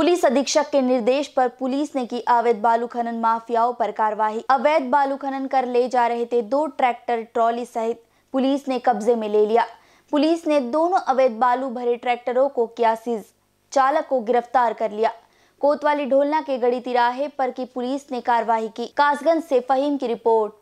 police अधीक्षक के निर्देश पर पुलिस ने की अवैध बालू खनन माफियाओं पर कार्रवाई अवैध बालू खनन कर ले जा रहे थे दो ट्रैक्टर ट्रॉली सहित पुलिस ने कब्जे में ले लिया पुलिस ने दोनों अवैध बालू भरे ट्रैक्टरों को किया सीज चालक को गिरफ्तार कर लिया कोतवाली ढोलना के गड़ी तिराहे पर की पुलिस ने कार्रवाई की कासगंज से फहीम की रिपोर्ट